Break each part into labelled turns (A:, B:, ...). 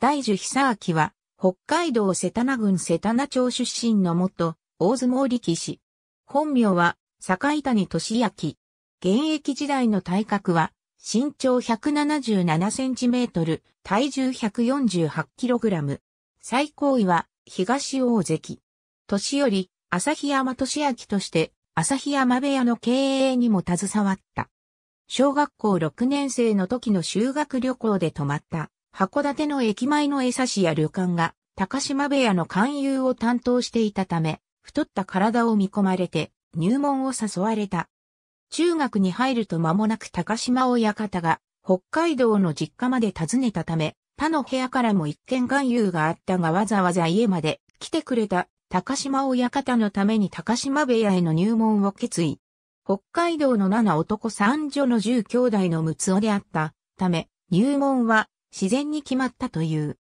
A: 大樹久明は、北海道瀬田名郡瀬田名町出身の元、大相撲力士。本名は、坂井谷俊明。現役時代の体格は、身長177センチメートル、体重148キログラム。最高位は、東大関。年より、旭山俊明として、旭山部屋の経営にも携わった。小学校6年生の時の修学旅行で泊まった函館の駅前の餌師や旅館が、高島部屋の勧誘を担当していたため、太った体を見込まれて、入門を誘われた。中学に入ると間もなく高島親方が、北海道の実家まで訪ねたため、他の部屋からも一見勧誘があったがわざわざ家まで来てくれた高島親方のために高島部屋への入門を決意。北海道の七男三女の十兄弟の六男であったため、入門は自然に決まったという。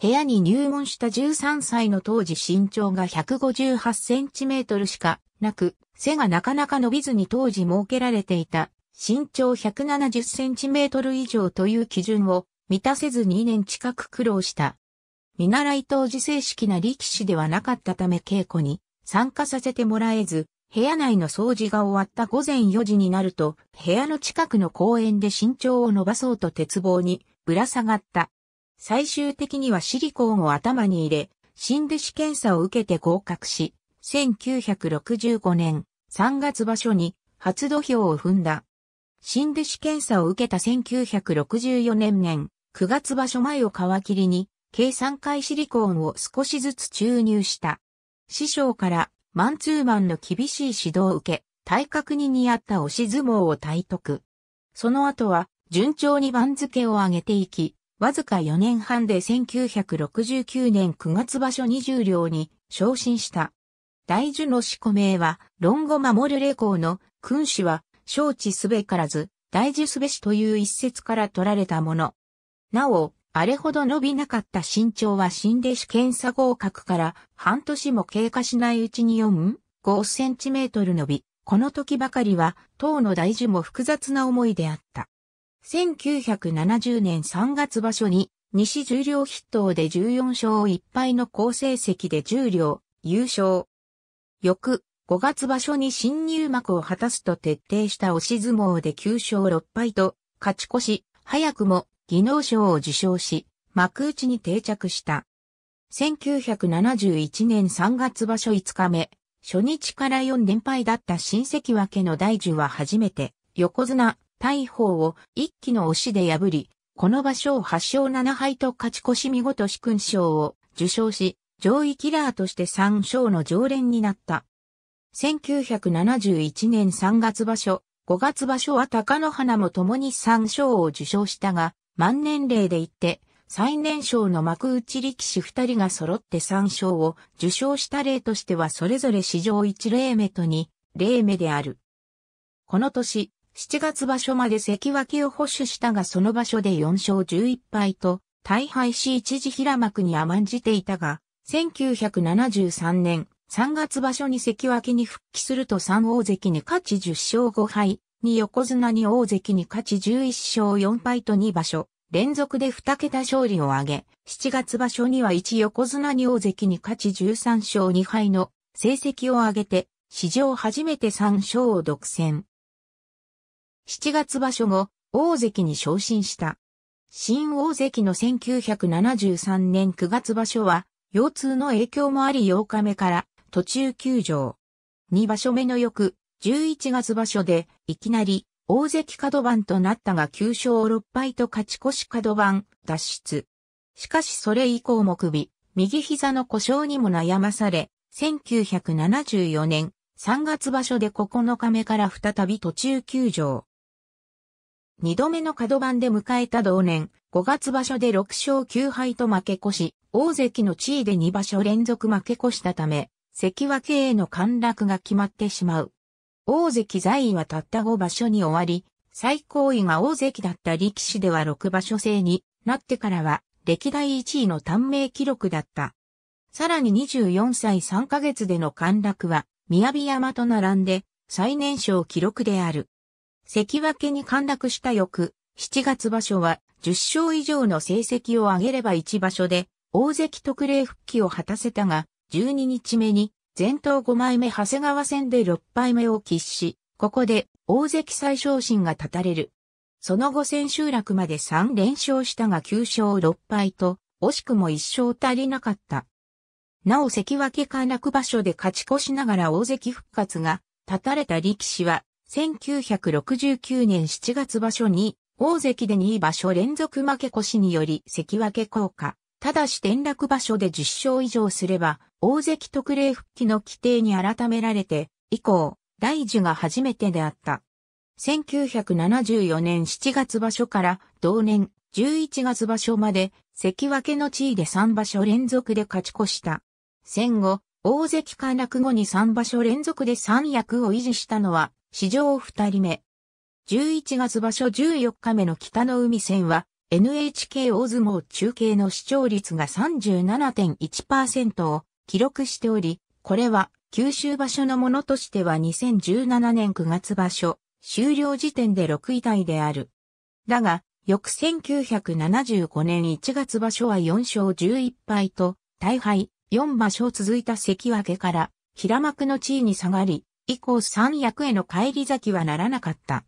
A: 部屋に入門した13歳の当時身長が158センチメートルしかなく、背がなかなか伸びずに当時設けられていた身長170センチメートル以上という基準を満たせず2年近く苦労した。見習い当時正式な力士ではなかったため稽古に参加させてもらえず、部屋内の掃除が終わった午前4時になると、部屋の近くの公園で身長を伸ばそうと鉄棒にぶら下がった。最終的にはシリコーンを頭に入れ、新弟子検査を受けて合格し、1965年3月場所に初土俵を踏んだ。新弟子検査を受けた1964年年9月場所前を皮切りに、計3回シリコーンを少しずつ注入した。師匠からマンツーマンの厳しい指導を受け、体格に似合った押し相撲を体得。その後は順調に番付を上げていき、わずか4年半で1969年9月場所20両に昇進した。大樹の四股名は、論語守る霊光の君子は、承知すべからず、大樹すべしという一節から取られたもの。なお、あれほど伸びなかった身長は死んで試験査合格から半年も経過しないうちに4、5センチメートル伸び、この時ばかりは、当の大樹も複雑な思いであった。1970年3月場所に西十両筆頭で14勝1敗の好成績で十両優勝。翌5月場所に新入幕を果たすと徹底した押し相撲で9勝6敗と勝ち越し、早くも技能賞を受賞し、幕内に定着した。1971年3月場所5日目、初日から4連敗だった新関脇の大樹は初めて横綱大砲を一騎の押しで破り、この場所を8勝7敗と勝ち越し見事し勲賞を受賞し、上位キラーとして3勝の常連になった。1971年3月場所、5月場所は高野花も共に3賞を受賞したが、万年齢で言って、最年少の幕内力士2人が揃って3賞を受賞した例としてはそれぞれ史上1例目と2例目である。この年、7月場所まで関脇を保守したがその場所で4勝11敗と、大敗し一時平幕に甘んじていたが、1973年3月場所に関脇に復帰すると3大関に勝ち10勝5敗、2横綱に大関に勝ち11勝4敗と2場所、連続で2桁勝利を挙げ、7月場所には1横綱に大関に勝ち13勝2敗の成績を挙げて、史上初めて3勝を独占。7月場所後、大関に昇進した。新大関の1973年9月場所は、腰痛の影響もあり8日目から途中休場。2場所目の翌、11月場所で、いきなり、大関角番となったが9勝6敗と勝ち越し角番、脱出。しかしそれ以降も首、右膝の故障にも悩まされ、1974年3月場所で9日目から再び途中休場。2度目の角番で迎えた同年、5月場所で6勝9敗と負け越し、大関の地位で2場所連続負け越したため、関脇への陥落が決まってしまう。大関在位はたった5場所に終わり、最高位が大関だった力士では6場所制になってからは、歴代1位の短命記録だった。さらに24歳3ヶ月での陥落は、宮城山と並んで、最年少記録である。関脇に陥落した翌、7月場所は、10勝以上の成績を上げれば1場所で、大関特例復帰を果たせたが、12日目に、前頭5枚目長谷川戦で6敗目を喫し、ここで、大関最昇進が立たれる。その後千秋楽まで3連勝したが9勝6敗と、惜しくも1勝足りなかった。なお関脇陥落場所で勝ち越しながら大関復活が、立たれた力士は、1969年7月場所に、大関で2場所連続負け越しにより関脇効果。ただし転落場所で10勝以上すれば、大関特例復帰の規定に改められて、以降、大樹が初めてであった。1974年7月場所から同年11月場所まで関脇の地位で3場所連続で勝ち越した。戦後、大関陥落後に3場所連続で三役を維持したのは史上二人目。11月場所14日目の北の海戦は、NHK 大相撲中継の視聴率が37.1%を記録しており、これは九州場所のものとしては2017年9月場所終了時点で6位台である。だが、翌1975年1月場所は4勝11敗と、大敗4場所続いた関脇から平幕の地位に下がり、以降三役への返り咲きはならなかった。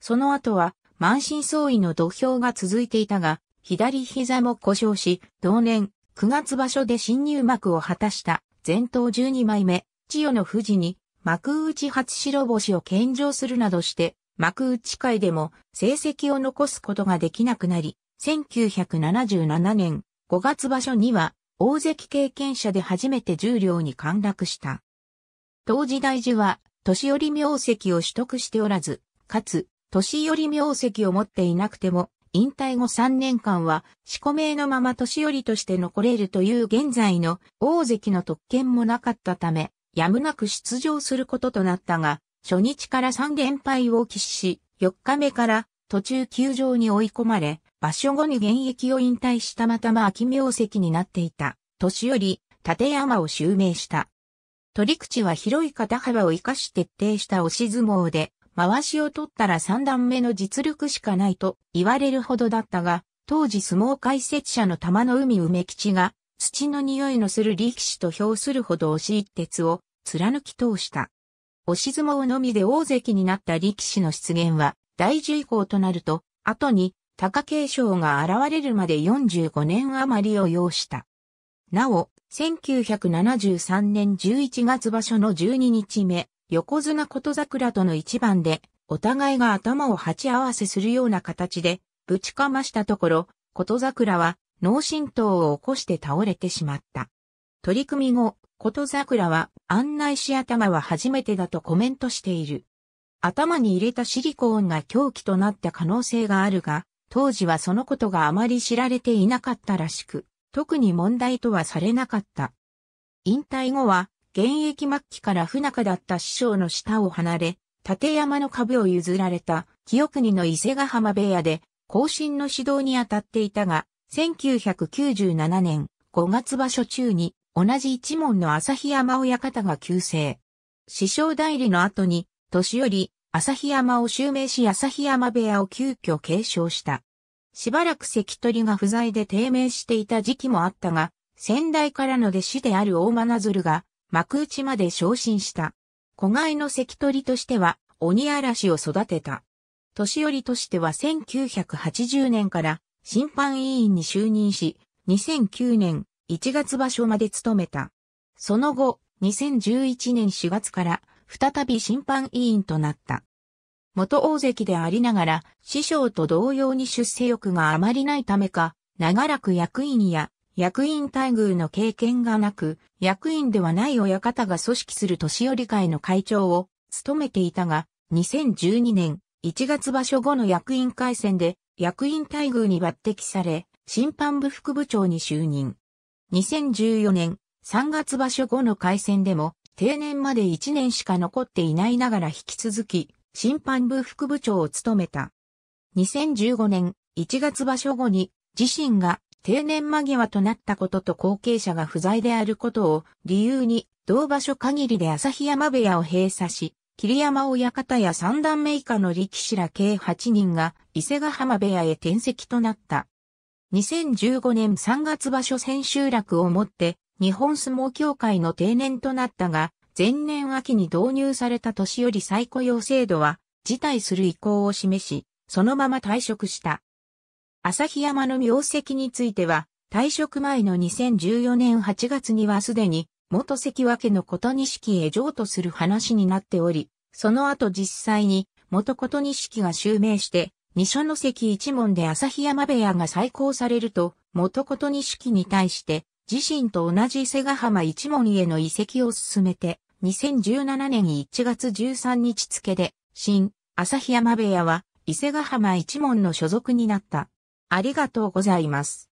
A: その後は、満身創痍の土俵が続いていたが、左膝も故障し、同年、9月場所で新入幕を果たした、前頭12枚目、千代の富士に、幕内初白星を献上するなどして、幕内界でも成績を残すことができなくなり、1977年5月場所には、大関経験者で初めて重量に陥落した。当時大事は、年寄り名跡を取得しておらず、かつ、年寄り名跡を持っていなくても、引退後3年間は、四個名のまま年寄りとして残れるという現在の大関の特権もなかったため、やむなく出場することとなったが、初日から3連敗を喫し、4日目から途中休場に追い込まれ、場所後に現役を引退したまたま秋名跡になっていた、年寄り、立山を襲名した。取り口は広い肩幅を生かし徹底した押し相撲で、回しを取ったら三段目の実力しかないと言われるほどだったが、当時相撲解説者の玉の海梅吉が、土の匂いのする力士と評するほど押し一徹を貫き通した。押し相撲のみで大関になった力士の出現は、大樹以降となると、後に貴景勝が現れるまで45年余りを要した。なお、1973年11月場所の12日目、横綱琴桜との一番で、お互いが頭を鉢合わせするような形で、ぶちかましたところ、琴桜は脳震盪を起こして倒れてしまった。取り組み後、琴桜は案内し頭は初めてだとコメントしている。頭に入れたシリコーンが凶器となった可能性があるが、当時はそのことがあまり知られていなかったらしく、特に問題とはされなかった。引退後は、現役末期から不仲だった師匠の下を離れ、立山の株を譲られた清国の伊勢ヶ浜部屋で、後進の指導に当たっていたが、1997年5月場所中に、同じ一門の旭山親方が急逝。師匠代理の後に、年寄り、旭山を襲名し旭山部屋を急遽継承した。しばらく関取が不在で低迷していた時期もあったが、先代からの弟子である大真鶴が幕内まで昇進した。子飼いの関取としては鬼嵐を育てた。年寄りとしては1980年から審判委員に就任し、2009年1月場所まで務めた。その後、2011年4月から再び審判委員となった。元大関でありながら、師匠と同様に出世欲があまりないためか、長らく役員や役員待遇の経験がなく、役員ではない親方が組織する年寄り会の会長を務めていたが、2012年1月場所後の役員会選で役員待遇に抜擢され、審判部副部長に就任。2014年3月場所後の会選でも定年まで1年しか残っていないながら引き続き審判部副部長を務めた。2015年1月場所後に自身が定年間際となったことと後継者が不在であることを理由に同場所限りで日山部屋を閉鎖し、霧山親方や三段目以下の力士ら計8人が伊勢ヶ浜部屋へ転籍となった。2015年3月場所千秋楽をもって日本相撲協会の定年となったが、前年秋に導入された年より再雇用制度は辞退する意向を示し、そのまま退職した。旭山の名跡については、退職前の2014年8月にはすでに、元関脇の琴錦へ譲渡する話になっており、その後実際に、元琴錦が襲名して、二所の関一門で旭山部屋が再興されると、元琴錦に対して、自身と同じ瀬勢ヶ浜一門への移籍を進めて、2017年1月13日付で、新、旭山部屋は、伊勢ヶ浜一門の所属になった。ありがとうございます。